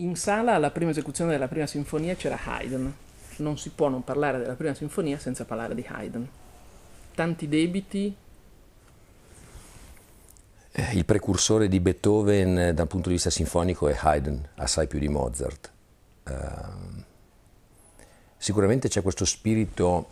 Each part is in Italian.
in sala alla prima esecuzione della prima sinfonia c'era Haydn. Non si può non parlare della prima sinfonia senza parlare di Haydn. Tanti debiti. Eh, il precursore di Beethoven eh, dal punto di vista sinfonico è Haydn, assai più di Mozart. Uh, sicuramente c'è questo spirito,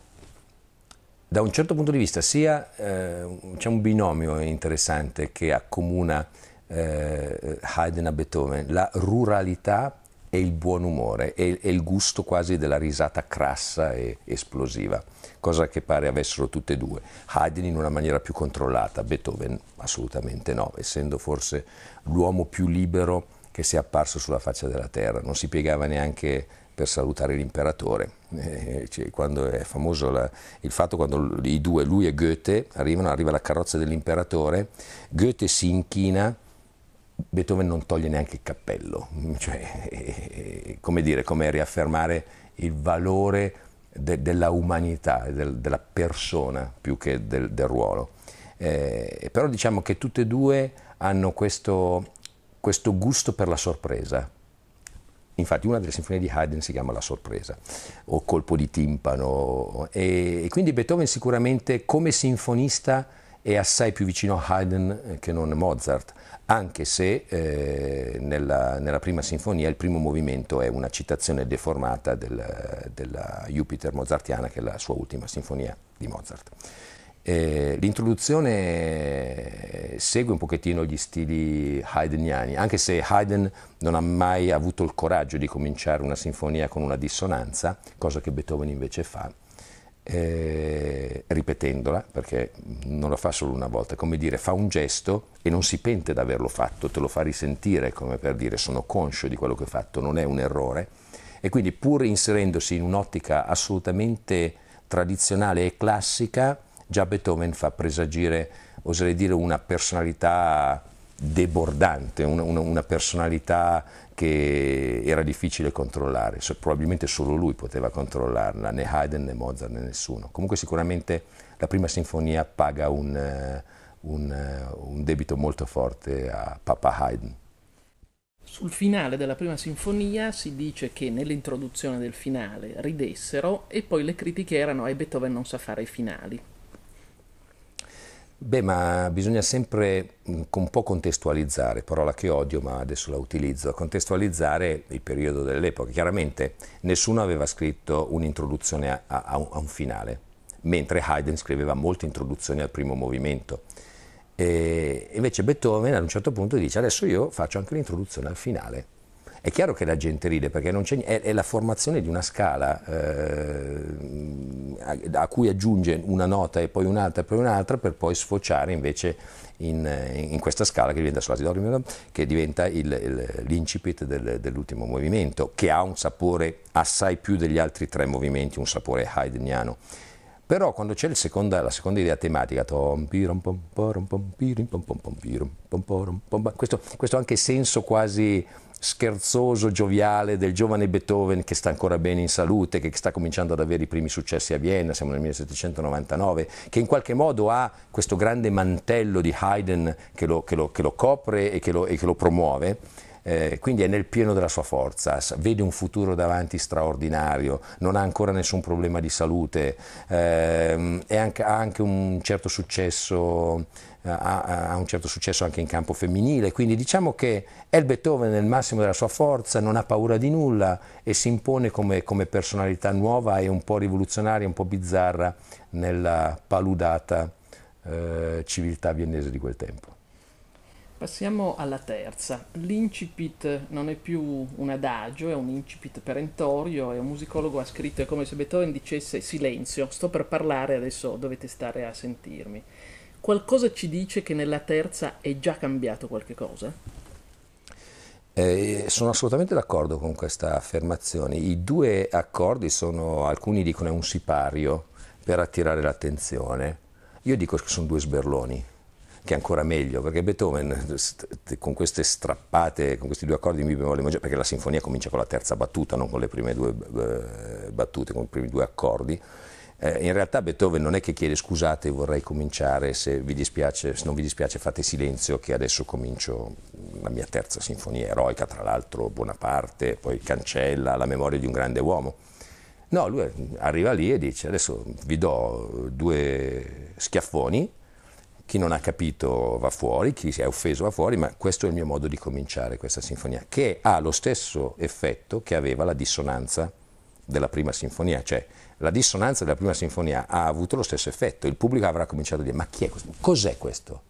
da un certo punto di vista, sia uh, c'è un binomio interessante che accomuna eh, Haydn a Beethoven, la ruralità e il buon umore e, e il gusto quasi della risata crassa e esplosiva, cosa che pare avessero tutte e due. Haydn in una maniera più controllata, Beethoven assolutamente no, essendo forse l'uomo più libero che sia apparso sulla faccia della terra, non si piegava neanche per salutare l'imperatore. Eh, cioè, quando è famoso la, il fatto quando i due, lui e Goethe, arrivano, arriva la carrozza dell'imperatore, Goethe si inchina Beethoven non toglie neanche il cappello, cioè, eh, come dire, come riaffermare il valore de, della umanità, de, della persona più che del, del ruolo. Eh, però diciamo che tutte e due hanno questo, questo gusto per la sorpresa, Infatti una delle sinfonie di Haydn si chiama La sorpresa o Colpo di timpano e, quindi Beethoven sicuramente come sinfonista è assai più vicino a Haydn eh, che non a Mozart, anche se eh, nella, nella, prima sinfonia il primo movimento è una citazione deformata del, della Jupiter mozartiana, che è la sua ultima sinfonia di Mozart. Eh, l'introduzione segue un pochettino gli stili haydniani, anche se Haydn non ha mai avuto il coraggio di cominciare una sinfonia con una dissonanza, cosa che Beethoven invece fa eh, ripetendola, perché non la fa solo una volta, come dire, fa un gesto e non si pente di averlo fatto, te lo fa risentire, come per dire sono conscio di quello che ho fatto, non è un errore. E quindi pur inserendosi in un'ottica assolutamente tradizionale e classica, già Beethoven fa presagire, oserei dire, una personalità debordante, una, una, una, personalità che era difficile controllare, probabilmente solo lui poteva controllarla, né Haydn né Mozart né nessuno. Comunque sicuramente la prima sinfonia paga un, eh, un, eh, un debito molto forte a Papa Haydn. Sul finale della prima sinfonia si dice che nell'introduzione del finale ridessero e poi le critiche erano e Beethoven non sa fare i finali. Beh, ma bisogna sempre un po' contestualizzare, parola che odio ma adesso la utilizzo, contestualizzare il periodo dell'epoca. Chiaramente nessuno aveva scritto un'introduzione a, a, a, un finale, mentre Haydn scriveva molte introduzioni al primo movimento. E invece Beethoven ad un certo punto dice adesso io faccio anche l'introduzione al finale è chiaro che la gente ride perché è, è, la formazione di una scala eh, a, a, cui aggiunge una nota e poi un'altra e poi un'altra per poi sfociare invece in, in questa scala che diventa, che diventa il, il, l'incipit del, dell'ultimo movimento che ha un sapore assai più degli altri tre movimenti, un sapore haydniano. Però quando c'è seconda, la seconda idea tematica, questo, questo anche senso quasi scherzoso, gioviale del giovane Beethoven che sta ancora bene in salute, che sta cominciando ad avere i primi successi a Vienna, siamo nel 1799, che in qualche modo ha questo grande mantello di Haydn che lo, che lo, che lo copre e che lo, e che lo promuove eh, quindi è nel pieno della sua forza, vede un futuro davanti straordinario, non ha ancora nessun problema di salute, eh, anche, ha anche un certo successo eh, ha, ha, un certo successo anche in campo femminile, quindi diciamo che è il Beethoven nel massimo della sua forza, non ha paura di nulla e si impone come, come personalità nuova e un po' rivoluzionaria, un po' bizzarra nella paludata eh, civiltà viennese di quel tempo. Passiamo alla terza. L'incipit non è più un adagio, è un incipit perentorio e un musicologo ha scritto è come se Beethoven dicesse silenzio, sto per parlare, adesso dovete stare a sentirmi. Qualcosa ci dice che nella terza è già cambiato qualche cosa? Eh, sono assolutamente d'accordo con questa affermazione. I due accordi sono, alcuni dicono è un sipario per attirare l'attenzione. Io dico che sono due sberloni che è ancora meglio, perché Beethoven con queste strappate, con questi due accordi in Mi bemolle maggiore, perché la sinfonia comincia con la terza battuta, non con le prime due eh, battute, con i primi due accordi, eh, in realtà Beethoven non è che chiede scusate, vorrei cominciare, se, vi dispiace, se, non vi dispiace fate silenzio che adesso comincio la mia terza sinfonia eroica, tra l'altro Bonaparte, poi cancella la memoria di un grande uomo. No, lui arriva lì e dice adesso vi do due schiaffoni chi non ha capito va fuori, chi si è offeso va fuori, ma questo è il mio modo di cominciare questa sinfonia, che ha lo stesso effetto che aveva la dissonanza della prima sinfonia, cioè la dissonanza della prima sinfonia ha avuto lo stesso effetto, il pubblico avrà cominciato a dire ma chi è questo? Cos'è questo?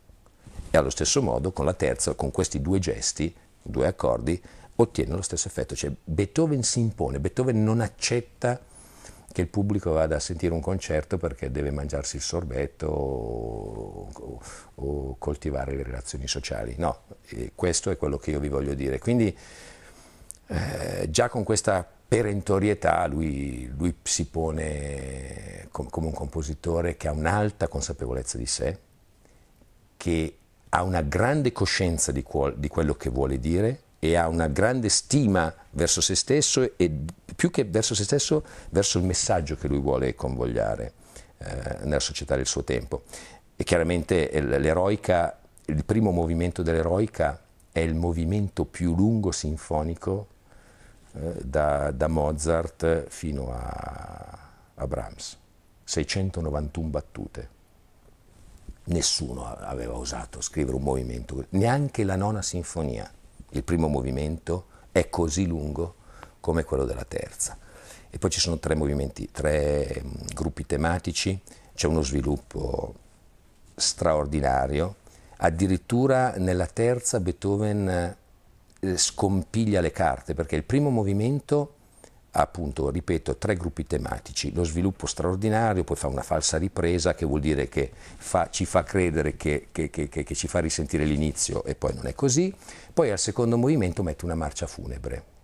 E allo stesso modo con la terza, con questi due gesti, due accordi, ottiene lo stesso effetto, cioè Beethoven si impone, Beethoven non accetta che il pubblico vada a sentire un concerto perché deve mangiarsi il sorbetto o, o, o coltivare le relazioni sociali. No, questo è quello che io vi voglio dire. Quindi eh, già con questa perentorietà lui, lui si pone com come un compositore che ha un'alta consapevolezza di sé, che ha una grande coscienza di, di quello che vuole dire e ha una grande stima verso se stesso e più che verso se stesso, verso il messaggio che lui vuole convogliare eh, nella società del suo tempo. E chiaramente eh, l'eroica, il primo movimento dell'eroica è il movimento più lungo sinfonico eh, da, da, Mozart fino a, a Brahms, 691 battute nessuno aveva osato scrivere un movimento, neanche la nona sinfonia. Il primo movimento è così lungo come quello della terza. E poi ci sono tre movimenti, tre mm, gruppi tematici, c'è uno sviluppo straordinario, addirittura nella terza Beethoven eh, scompiglia le carte perché il primo movimento appunto, ripeto, tre gruppi tematici, lo sviluppo straordinario, poi fa una falsa ripresa che vuol dire che fa, ci fa credere che, che, che, che ci fa risentire l'inizio e poi non è così, poi al secondo movimento mette una marcia funebre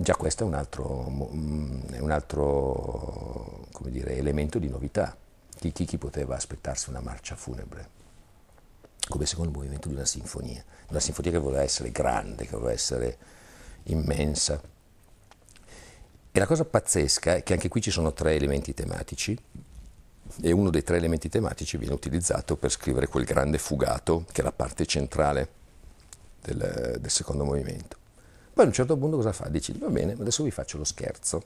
Già questo è un altro, mm, un altro dire, elemento di novità. Chi, chi, chi, poteva aspettarsi una marcia funebre? Come secondo movimento di una sinfonia, una sinfonia che voleva essere grande, che voleva essere immensa. E la cosa pazzesca è che anche qui ci sono tre elementi tematici e uno dei tre elementi tematici viene utilizzato per scrivere quel grande fugato che è la parte centrale del, del secondo movimento. Poi a un certo punto cosa fa? Dici, va bene, adesso vi faccio lo scherzo.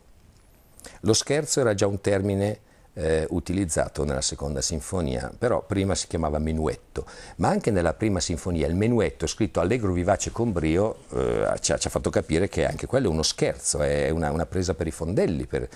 Lo scherzo era già un termine eh, utilizzato nella seconda sinfonia, però prima si chiamava menuetto, ma anche nella prima sinfonia il menuetto scritto allegro vivace con brio eh, ci, ha, ci, ha, fatto capire che anche quello è uno scherzo, è una, una presa per i fondelli, per, eh,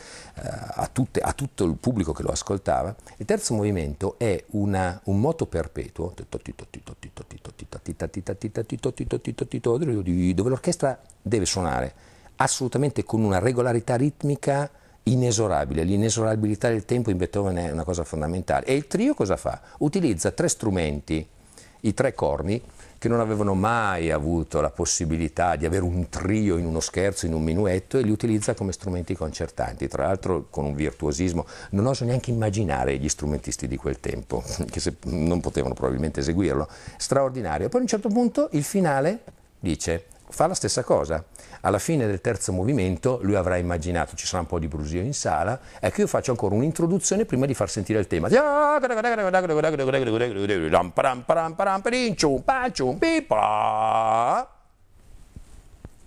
a, tutte, a, tutto il pubblico che lo ascoltava. Il terzo movimento è una, un moto perpetuo, dove l'orchestra deve suonare assolutamente con una regolarità ritmica inesorabile, l'inesorabilità del tempo in Beethoven è una cosa fondamentale. E il trio cosa fa? Utilizza tre strumenti, i tre corni, che non avevano mai avuto la possibilità di avere un trio in uno scherzo, in un minuetto, e li utilizza come strumenti concertanti, tra l'altro con un virtuosismo. Non oso neanche immaginare gli strumentisti di quel tempo, che se, non potevano probabilmente eseguirlo. Straordinario. Poi a un certo punto il finale dice fa la stessa cosa. Alla fine del terzo movimento lui avrà immaginato ci sarà un po' di brusio in sala, ecco io faccio ancora un'introduzione prima di far sentire il tema.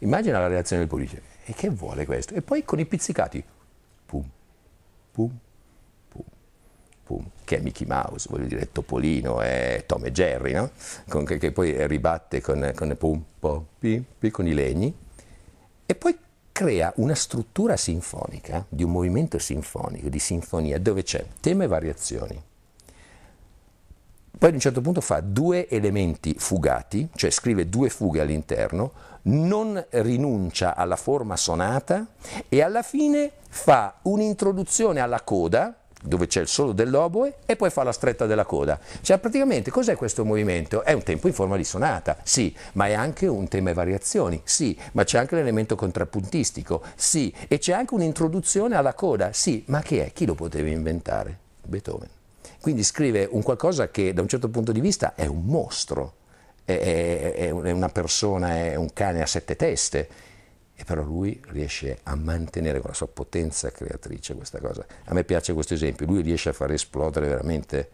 Immagina la reazione del pubblico. E che vuole questo? E poi con i pizzicati. Pum, pum, che è Mickey Mouse, voglio dire, Topolino, è Tom e Jerry, no? con, che, che, poi ribatte con, con, pum, pum, pim, pim, con i legni, e poi crea una struttura sinfonica, di un movimento sinfonico, di sinfonia, dove c'è tema e variazioni. Poi ad un certo punto fa due elementi fugati, cioè scrive due fughe all'interno, non rinuncia alla forma sonata e alla fine fa un'introduzione alla coda dove c'è il solo dell'oboe e poi fa la stretta della coda. Cioè praticamente cos'è questo movimento? È un tempo in forma di sonata, sì, ma è anche un tema e variazioni, sì, ma c'è anche l'elemento contrappuntistico, sì, e c'è anche un'introduzione alla coda, sì, ma che è? Chi lo poteva inventare? Beethoven. Quindi scrive un qualcosa che da un certo punto di vista è un mostro, è, è, è una persona, è un cane a sette teste e però lui riesce a mantenere con la sua potenza creatrice questa cosa. A me piace questo esempio, lui riesce a far esplodere veramente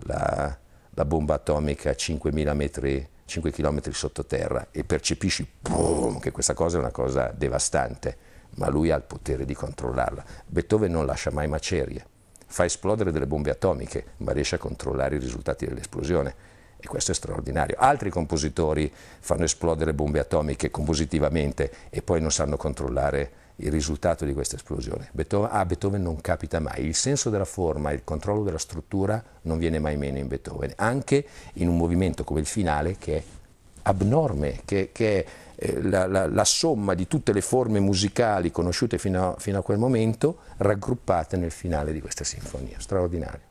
la, la bomba atomica a 5.000 metri 5 km sottoterra e percepisci boom, che questa cosa è una cosa devastante, ma lui ha il potere di controllarla. Beethoven non lascia mai macerie, fa esplodere delle bombe atomiche, ma riesce a controllare i risultati dell'esplosione e questo è straordinario. Altri compositori fanno esplodere bombe atomiche compositivamente e poi non sanno controllare il risultato di questa esplosione. Beethoven, a ah, Beethoven non capita mai, il senso della forma, il controllo della struttura non viene mai meno in Beethoven, anche in un movimento come il finale che è abnorme, che, che è eh, la, la, la, somma di tutte le forme musicali conosciute fino a, fino a quel momento raggruppate nel finale di questa sinfonia, straordinario.